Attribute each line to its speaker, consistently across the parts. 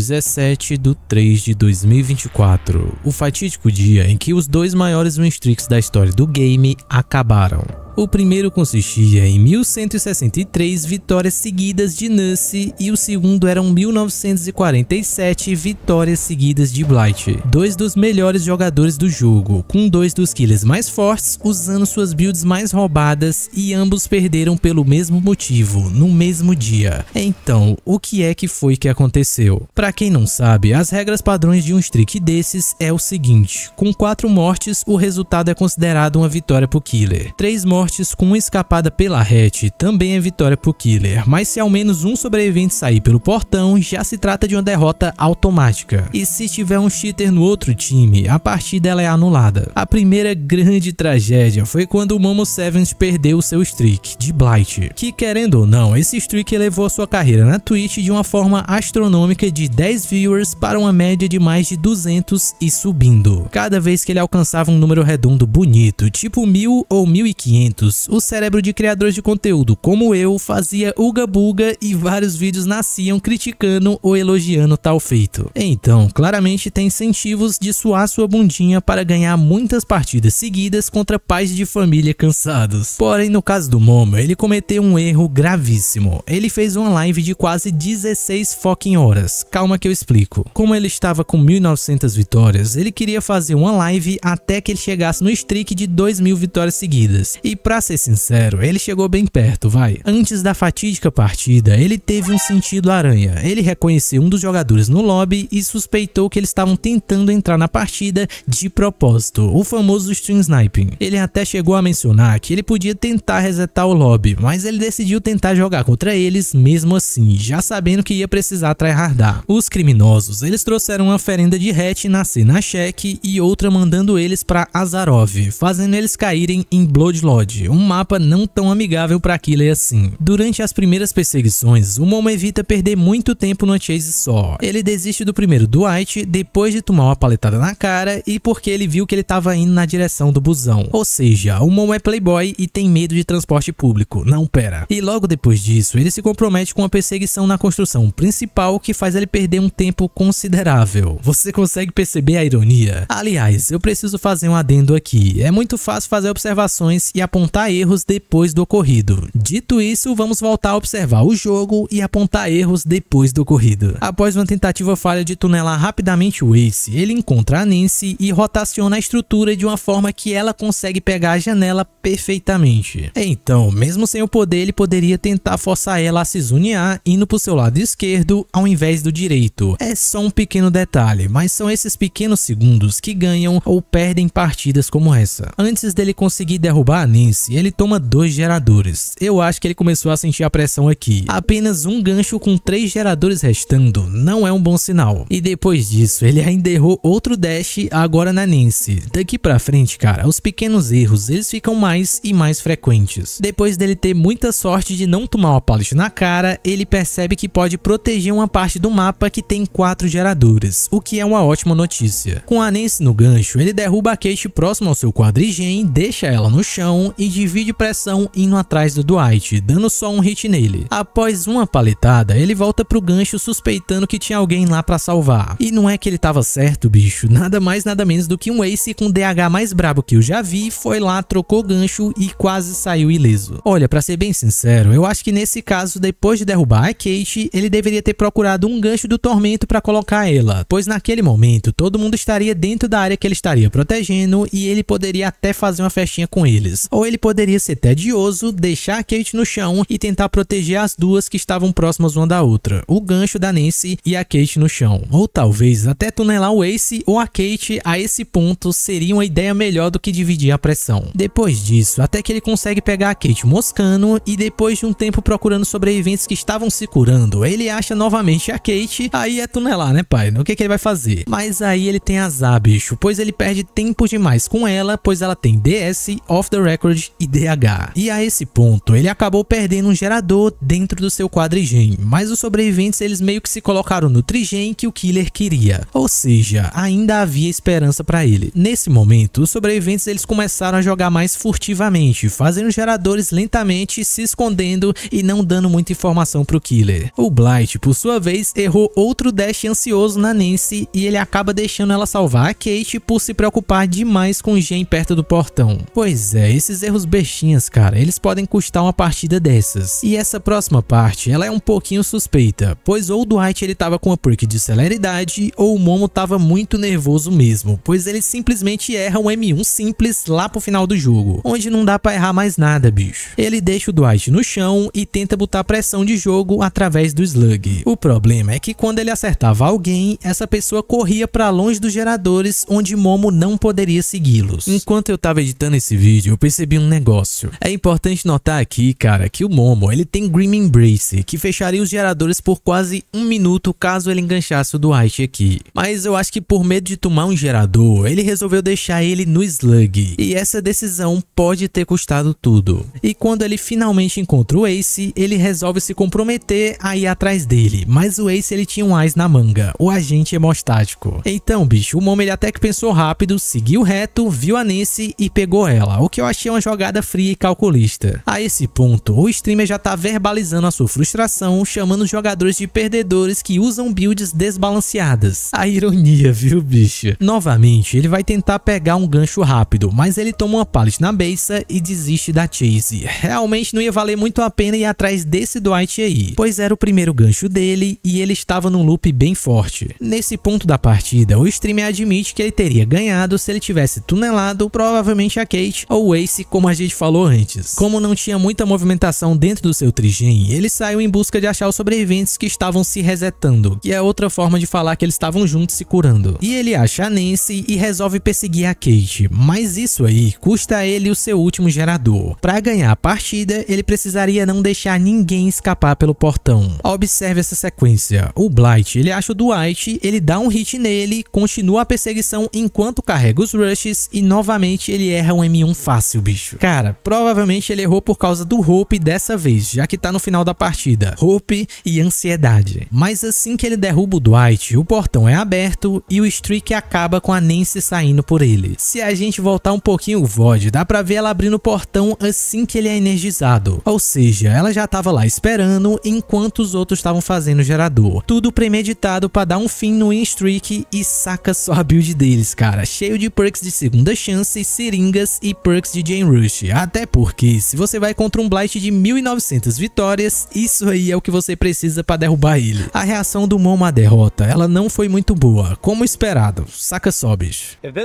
Speaker 1: 17 de 3 de 2024, o fatídico dia em que os dois maiores win streaks da história do game acabaram. O primeiro consistia em 1163 vitórias seguidas de Nussie e o segundo eram 1947 vitórias seguidas de Blight. Dois dos melhores jogadores do jogo, com dois dos killers mais fortes usando suas builds mais roubadas e ambos perderam pelo mesmo motivo, no mesmo dia. Então, o que é que foi que aconteceu? Para quem não sabe, as regras padrões de um streak desses é o seguinte, com 4 mortes o resultado é considerado uma vitória pro killer. Três mortes mortes com uma escapada pela hatch, também é vitória pro Killer, mas se ao menos um sobrevivente sair pelo portão, já se trata de uma derrota automática. E se tiver um cheater no outro time, a partida ela é anulada. A primeira grande tragédia foi quando o Momo Sevens perdeu seu streak de Blight, que querendo ou não, esse streak elevou sua carreira na Twitch de uma forma astronômica de 10 viewers para uma média de mais de 200 e subindo. Cada vez que ele alcançava um número redondo bonito, tipo 1000 ou 1500, o cérebro de criadores de conteúdo como eu fazia uga-buga e vários vídeos nasciam criticando ou elogiando tal feito. Então, claramente tem incentivos de suar sua bundinha para ganhar muitas partidas seguidas contra pais de família cansados. Porém, no caso do Momo, ele cometeu um erro gravíssimo. Ele fez uma live de quase 16 fucking horas. Calma que eu explico. Como ele estava com 1900 vitórias, ele queria fazer uma live até que ele chegasse no streak de 2000 vitórias seguidas. E pra ser sincero, ele chegou bem perto, vai. Antes da fatídica partida, ele teve um sentido aranha. Ele reconheceu um dos jogadores no lobby e suspeitou que eles estavam tentando entrar na partida de propósito, o famoso stream sniping. Ele até chegou a mencionar que ele podia tentar resetar o lobby, mas ele decidiu tentar jogar contra eles mesmo assim, já sabendo que ia precisar tryhardar. Os criminosos, eles trouxeram uma oferenda de hatch na cena cheque e outra mandando eles para Azarov, fazendo eles caírem em Blood Lodge um mapa não tão amigável para Killer assim. Durante as primeiras perseguições, o Momo evita perder muito tempo no chase só. Ele desiste do primeiro Dwight depois de tomar uma paletada na cara e porque ele viu que ele estava indo na direção do busão. Ou seja, o Momo é playboy e tem medo de transporte público, não pera. E logo depois disso, ele se compromete com a perseguição na construção principal que faz ele perder um tempo considerável. Você consegue perceber a ironia? Aliás, eu preciso fazer um adendo aqui. É muito fácil fazer observações e apontar apontar erros depois do ocorrido. Dito isso, vamos voltar a observar o jogo e apontar erros depois do ocorrido. Após uma tentativa falha de tunelar rapidamente o Ace, ele encontra a Nancy e rotaciona a estrutura de uma forma que ela consegue pegar a janela perfeitamente. Então, mesmo sem o poder, ele poderia tentar forçar ela a se zunear indo para o seu lado esquerdo ao invés do direito. É só um pequeno detalhe, mas são esses pequenos segundos que ganham ou perdem partidas como essa. Antes dele conseguir derrubar a Nancy, ele toma dois geradores. Eu acho que ele começou a sentir a pressão aqui. Apenas um gancho com três geradores restando não é um bom sinal. E depois disso, ele ainda errou outro dash agora na Nancy. Daqui pra frente, cara, os pequenos erros, eles ficam mais e mais frequentes. Depois dele ter muita sorte de não tomar uma polish na cara, ele percebe que pode proteger uma parte do mapa que tem quatro geradores, o que é uma ótima notícia. Com a Nancy no gancho, ele derruba a Kate próximo ao seu quadrigem, deixa ela no chão e divide pressão indo atrás do Dwight, dando só um hit nele. Após uma paletada, ele volta pro gancho suspeitando que tinha alguém lá para salvar. E não é que ele tava certo, bicho, nada mais nada menos do que um Ace com DH mais brabo que eu já vi, foi lá, trocou gancho e quase saiu ileso. Olha, para ser bem sincero, eu acho que nesse caso, depois de derrubar a Kate, ele deveria ter procurado um gancho do tormento para colocar ela, pois naquele momento todo mundo estaria dentro da área que ele estaria protegendo e ele poderia até fazer uma festinha com eles. Ou ele poderia ser tedioso, deixar Kate no chão e tentar proteger as duas que estavam próximas uma da outra, o gancho da Nancy e a Kate no chão. Ou talvez até tunelar o Ace ou a Kate a esse ponto seria uma ideia melhor do que dividir a pressão. Depois disso, até que ele consegue pegar a Kate moscando e depois de um tempo procurando sobreviventes que estavam se curando, ele acha novamente a Kate, aí é tunelar né pai, o que, que ele vai fazer? Mas aí ele tem azar bicho, pois ele perde tempo demais com ela, pois ela tem DS, Off The Record Harold e DH. E a esse ponto, ele acabou perdendo um gerador dentro do seu quadrigem, mas os sobreviventes eles meio que se colocaram no trigem que o Killer queria, ou seja, ainda havia esperança para ele. Nesse momento, os sobreviventes eles começaram a jogar mais furtivamente, fazendo geradores lentamente se escondendo e não dando muita informação pro Killer. O Blight, por sua vez, errou outro dash ansioso na Nancy e ele acaba deixando ela salvar a Kate por se preocupar demais com o Gen perto do portão. Pois é, esses erros bestinhas, cara, eles podem custar uma partida dessas. E essa próxima parte, ela é um pouquinho suspeita, pois ou o Dwight ele tava com a perk de celeridade, ou o Momo tava muito nervoso mesmo, pois ele simplesmente erra um M1 simples lá pro final do jogo, onde não dá pra errar mais nada, bicho. Ele deixa o Dwight no chão e tenta botar pressão de jogo através do Slug. O problema é que quando ele acertava alguém, essa pessoa corria para longe dos geradores onde Momo não poderia segui-los. Enquanto eu tava editando esse vídeo, eu percebi um negócio. É importante notar aqui, cara, que o Momo ele tem Grim Embrace, que fecharia os geradores por quase um minuto caso ele enganchasse o Dwight aqui. Mas eu acho que por medo de tomar um gerador, ele resolveu deixar ele no Slug. E essa decisão pode ter custado tudo. E quando ele finalmente encontra o Ace, ele resolve se comprometer a ir atrás dele. Mas o Ace ele tinha um Ace na manga, o agente hemostático. Então, bicho, o Momo ele até que pensou rápido, seguiu reto, viu a Nancy e pegou ela. O que eu achei uma jogada fria e calculista. A esse ponto, o streamer já está verbalizando a sua frustração, chamando os jogadores de perdedores que usam builds desbalanceadas. A ironia, viu, bicho? Novamente, ele vai tentar pegar um gancho rápido, mas ele toma uma pallet na beça e desiste da chase. Realmente não ia valer muito a pena ir atrás desse Dwight aí, pois era o primeiro gancho dele e ele estava num loop bem forte. Nesse ponto da partida, o streamer admite que ele teria ganhado se ele tivesse tunelado provavelmente a Kate ou Ace como a gente falou antes. Como não tinha muita movimentação dentro do seu trigem, eles saiu em busca de achar os sobreviventes que estavam se resetando, que é outra forma de falar que eles estavam juntos se curando. E ele acha a Nancy e resolve perseguir a Kate, mas isso aí custa a ele o seu último gerador. Para ganhar a partida, ele precisaria não deixar ninguém escapar pelo portão. Observe essa sequência. O Blight, ele acha o Dwight, ele dá um hit nele, continua a perseguição enquanto carrega os rushes e novamente ele erra um M1 fácil, bicho bicho. Cara, provavelmente ele errou por causa do Hope dessa vez, já que tá no final da partida. Hope e ansiedade. Mas assim que ele derruba o Dwight, o portão é aberto e o streak acaba com a Nancy saindo por ele. Se a gente voltar um pouquinho o VOD, dá pra ver ela abrindo o portão assim que ele é energizado. Ou seja, ela já tava lá esperando enquanto os outros estavam fazendo o gerador. Tudo premeditado para dar um fim no streak e saca só a build deles, cara. Cheio de perks de segunda chance, seringas e perks de Jane Rush, até porque se você vai contra um Blight de 1900 vitórias, isso aí é o que você precisa para derrubar ele. A reação do Mom à derrota, ela não foi muito boa, como esperado. Saca só, bicho. 4k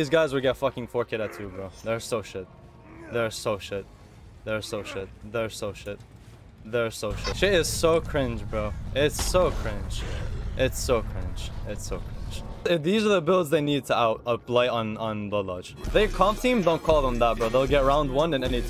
Speaker 1: so shit. so shit. so shit. They're so shit. Shit is so cringe, bro. It's so cringe. It's so cringe. It's so cringe if these are the builds they need to out uh, on, on Lodge. comp team, don't call them that, bro. They'll get round one in any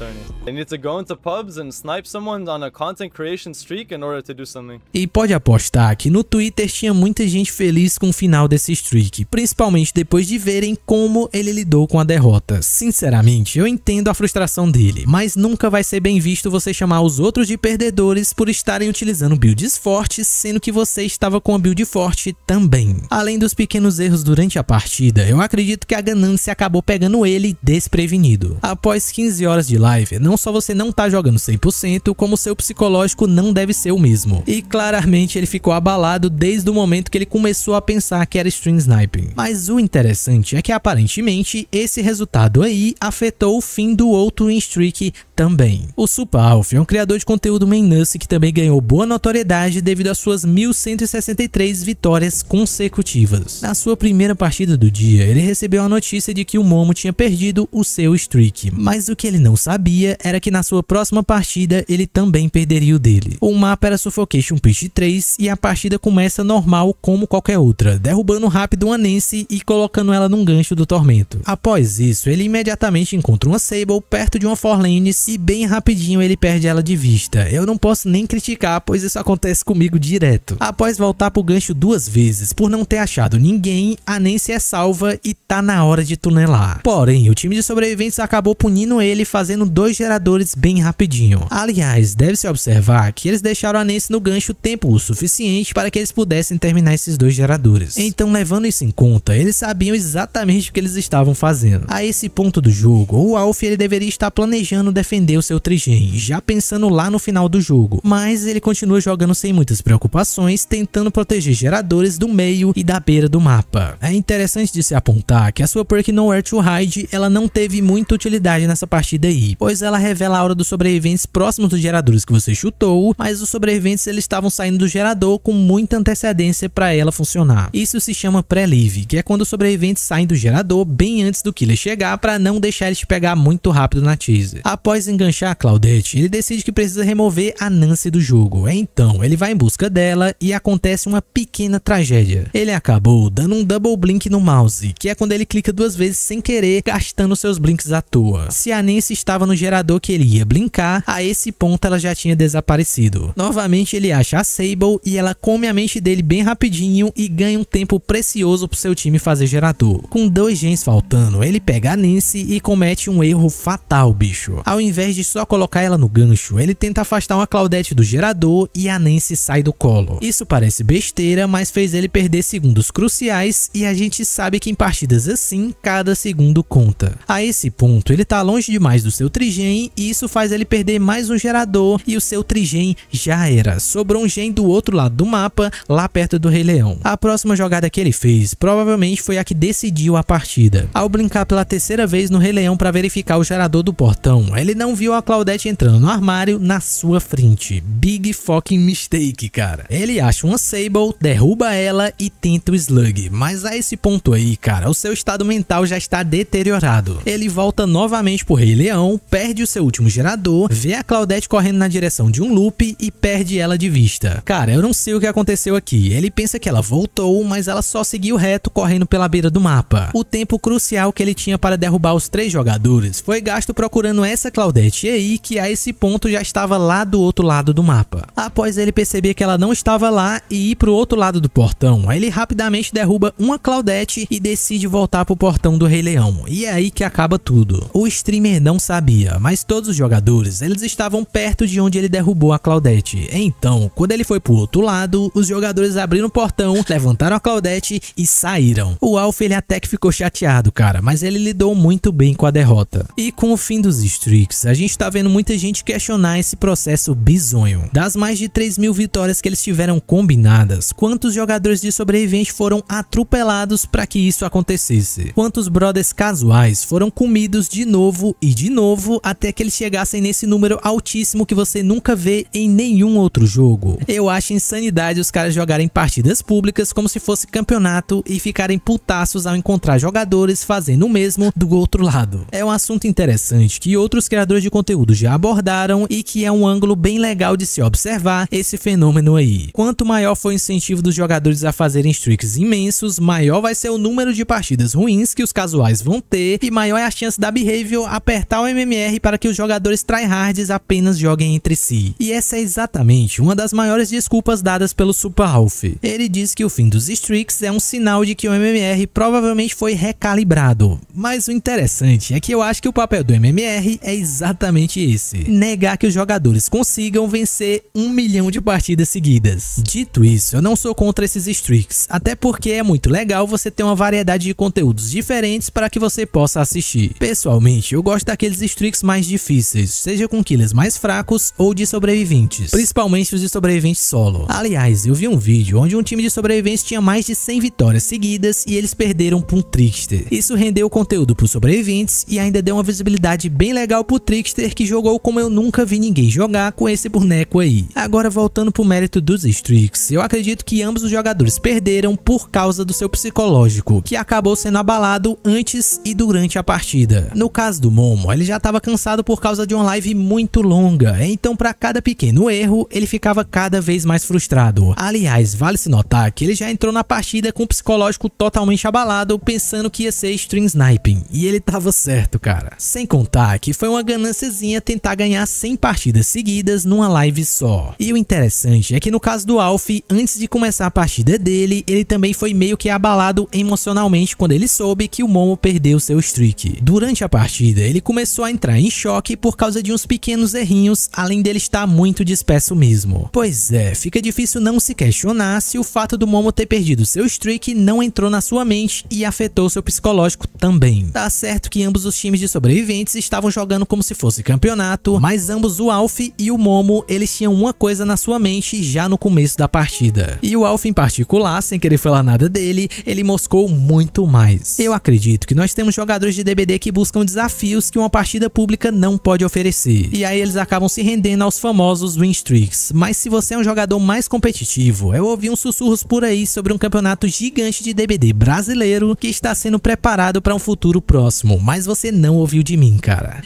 Speaker 1: They need to go into pubs and snipe someone on a content creation streak in order to do something. E pode apostar que no Twitter tinha muita gente feliz com o final desse streak, principalmente depois de verem como ele lidou com a derrota. Sinceramente, eu entendo a frustração dele, mas nunca vai ser bem visto você chamar os outros de perdedores por estarem utilizando builds fortes, sendo que você estava com a build forte também. Além dos pequenos pequenos erros durante a partida, eu acredito que a ganância acabou pegando ele desprevenido. Após 15 horas de live, não só você não tá jogando 100%, como seu psicológico não deve ser o mesmo. E claramente ele ficou abalado desde o momento que ele começou a pensar que era stream sniping. Mas o interessante é que aparentemente esse resultado aí afetou o fim do outro win streak também. O Super Alf é um criador de conteúdo mainnance que também ganhou boa notoriedade devido às suas 1163 vitórias consecutivas. Na sua primeira partida do dia, ele recebeu a notícia de que o Momo tinha perdido o seu streak, mas o que ele não sabia era que na sua próxima partida ele também perderia o dele. O mapa era Suffocation Pitch 3 e a partida começa normal como qualquer outra, derrubando rápido uma Nancy e colocando ela num gancho do tormento. Após isso, ele imediatamente encontra uma Sable perto de uma Forlane e bem rapidinho ele perde ela de vista. Eu não posso nem criticar, pois isso acontece comigo direto. Após voltar pro gancho duas vezes, por não ter achado ninguém, a Nancy é salva e tá na hora de tunelar. Porém, o time de sobreviventes acabou punindo ele fazendo dois geradores bem rapidinho. Aliás, deve-se observar que eles deixaram a Nancy no gancho tempo o suficiente para que eles pudessem terminar esses dois geradores. Então, levando isso em conta, eles sabiam exatamente o que eles estavam fazendo. A esse ponto do jogo, o Alf ele deveria estar planejando defender defender o seu Trigen, já pensando lá no final do jogo, mas ele continua jogando sem muitas preocupações, tentando proteger geradores do meio e da beira do mapa. É interessante de se apontar que a sua perk Nowhere to Hide, ela não teve muita utilidade nessa partida aí, pois ela revela a aura dos sobreviventes próximos dos geradores que você chutou, mas os sobreviventes eles estavam saindo do gerador com muita antecedência para ela funcionar. Isso se chama pré live que é quando os sobreviventes saem do gerador bem antes do killer chegar para não deixar eles te pegar muito rápido na teaser. Após desenganchar Claudette, ele decide que precisa remover a Nancy do jogo. Então, ele vai em busca dela e acontece uma pequena tragédia. Ele acabou dando um double blink no mouse, que é quando ele clica duas vezes sem querer, gastando seus blinks à toa. Se a Nancy estava no gerador que ele ia blinkar, a esse ponto ela já tinha desaparecido. Novamente, ele acha a Sable e ela come a mente dele bem rapidinho e ganha um tempo precioso pro seu time fazer gerador. Com dois gens faltando, ele pega a Nancy e comete um erro fatal, bicho. Ao invés invés de só colocar ela no gancho, ele tenta afastar uma Claudette do gerador e a Nancy sai do colo. Isso parece besteira, mas fez ele perder segundos cruciais e a gente sabe que em partidas assim, cada segundo conta. A esse ponto, ele tá longe demais do seu trigem e isso faz ele perder mais um gerador e o seu trigem já era. Sobrou um gen do outro lado do mapa, lá perto do Rei Leão. A próxima jogada que ele fez provavelmente foi a que decidiu a partida. Ao brincar pela terceira vez no Rei Leão para verificar o gerador do portão, ele não não viu a Claudette entrando no armário na sua frente. Big fucking mistake, cara. Ele acha uma Sable, derruba ela e tenta o Slug. Mas a esse ponto aí, cara, o seu estado mental já está deteriorado. Ele volta novamente pro Rei Leão, perde o seu último gerador, vê a Claudette correndo na direção de um loop e perde ela de vista. Cara, eu não sei o que aconteceu aqui. Ele pensa que ela voltou, mas ela só seguiu reto correndo pela beira do mapa. O tempo crucial que ele tinha para derrubar os três jogadores foi gasto procurando essa Claudette Claudette, e aí que a esse ponto já estava lá do outro lado do mapa. Após ele perceber que ela não estava lá e ir para o outro lado do portão, ele rapidamente derruba uma Claudette e decide voltar para o portão do Rei Leão. E é aí que acaba tudo. O streamer não sabia, mas todos os jogadores eles estavam perto de onde ele derrubou a Claudette. Então, quando ele foi para o outro lado, os jogadores abriram o portão, levantaram a Claudette e saíram. O Alpha ele até que ficou chateado, cara, mas ele lidou muito bem com a derrota. E com o fim dos streaks, a gente está vendo muita gente questionar esse processo bizonho. Das mais de 3 mil vitórias que eles tiveram combinadas, quantos jogadores de sobrevivente foram atropelados para que isso acontecesse? Quantos brothers casuais foram comidos de novo e de novo até que eles chegassem nesse número altíssimo que você nunca vê em nenhum outro jogo? Eu acho insanidade os caras jogarem partidas públicas como se fosse campeonato e ficarem putaços ao encontrar jogadores fazendo o mesmo do outro lado. É um assunto interessante que outros criadores geradores de conteúdo já abordaram e que é um ângulo bem legal de se observar esse fenômeno aí. Quanto maior for o incentivo dos jogadores a fazerem streaks imensos, maior vai ser o número de partidas ruins que os casuais vão ter e maior é a chance da Behavior apertar o MMR para que os jogadores tryhards apenas joguem entre si. E essa é exatamente uma das maiores desculpas dadas pelo Super Ralph. Ele diz que o fim dos streaks é um sinal de que o MMR provavelmente foi recalibrado. Mas o interessante é que eu acho que o papel do MMR é exatamente esse: negar que os jogadores consigam vencer um milhão de partidas seguidas. Dito isso, eu não sou contra esses streaks, até porque é muito legal você ter uma variedade de conteúdos diferentes para que você possa assistir. Pessoalmente, eu gosto daqueles streaks mais difíceis, seja com killers mais fracos ou de sobreviventes, principalmente os de sobreviventes solo. Aliás, eu vi um vídeo onde um time de sobreviventes tinha mais de 100 vitórias seguidas e eles perderam para um trickster. Isso rendeu conteúdo para os sobreviventes e ainda deu uma visibilidade bem legal o Trickster que jogou como eu nunca vi ninguém jogar com esse boneco aí. Agora voltando pro mérito dos Strix, eu acredito que ambos os jogadores perderam por causa do seu psicológico, que acabou sendo abalado antes e durante a partida. No caso do Momo, ele já estava cansado por causa de uma live muito longa, então para cada pequeno erro, ele ficava cada vez mais frustrado. Aliás, vale se notar que ele já entrou na partida com o psicológico totalmente abalado, pensando que ia ser string sniping, e ele tava certo, cara. Sem contar que foi uma ganânciazinha tentar ganhar 100 partidas seguidas numa live só. E o interessante é que no caso do Alf, antes de começar a partida dele, ele também foi meio que abalado emocionalmente quando ele soube que o Momo perdeu seu streak. Durante a partida, ele começou a entrar em choque por causa de uns pequenos errinhos, além dele estar muito disperso mesmo. Pois é, fica difícil não se questionar se o fato do Momo ter perdido seu streak não entrou na sua mente e afetou seu psicológico também. Tá certo que ambos os times de sobreviventes estavam jogando como se fosse campeonato, mas ambos o Alf e o Momo, eles tinham uma coisa na sua mente já no começo da partida. E o Alf em particular, sem querer falar nada dele, ele moscou muito mais. Eu acredito que nós temos jogadores de DBD que buscam desafios que uma partida pública não pode oferecer. E aí eles acabam se rendendo aos famosos win streaks. Mas se você é um jogador mais competitivo, eu ouvi uns sussurros por aí sobre um campeonato gigante de DBD brasileiro que está sendo preparado para um futuro próximo, mas você não ouviu de mim, cara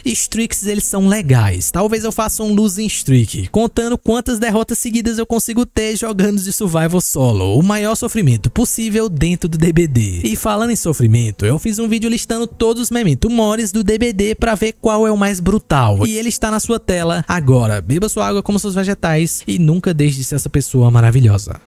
Speaker 1: streaks eles são legais. Talvez eu faça um losing streak, contando quantas derrotas seguidas eu consigo ter jogando de survival solo, o maior sofrimento possível dentro do DBD. E falando em sofrimento, eu fiz um vídeo listando todos os memento mores do DBD para ver qual é o mais brutal. E ele está na sua tela agora. Beba sua água como seus vegetais e nunca deixe de ser essa pessoa maravilhosa.